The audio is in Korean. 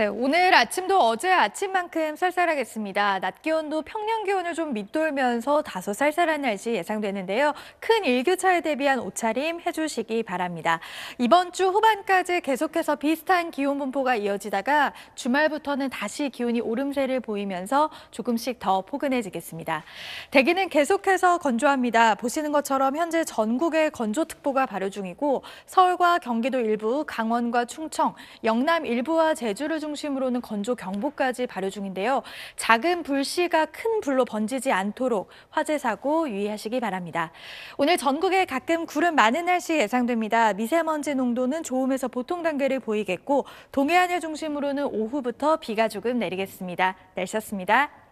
네, 오늘 아침도 어제 아침만큼 쌀쌀하겠습니다. 낮 기온도 평년 기온을 좀 밑돌면서 다소 쌀쌀한 날씨 예상되는데요. 큰 일교차에 대비한 옷차림 해주시기 바랍니다. 이번 주 후반까지 계속해서 비슷한 기온 분포가 이어지다가 주말부터는 다시 기온이 오름세를 보이면서 조금씩 더 포근해지겠습니다. 대기는 계속해서 건조합니다. 보시는 것처럼 현재 전국에 건조특보가 발효 중이고 서울과 경기도 일부, 강원과 충청, 영남 일부와 제주를 중 중심으로는 건조 경보까지 발효 중인데요. 작은 불씨가 큰 불로 번지지 않도록 화재 사고 유의하시기 바랍니다. 오늘 전국에 가끔 구름 많은 날씨 예상됩니다. 미세먼지 농도는 좋음에서 보통 단계를 보이겠고 동해안을 중심으로는 오후부터 비가 조금 내리겠습니다. 날씨였습니다.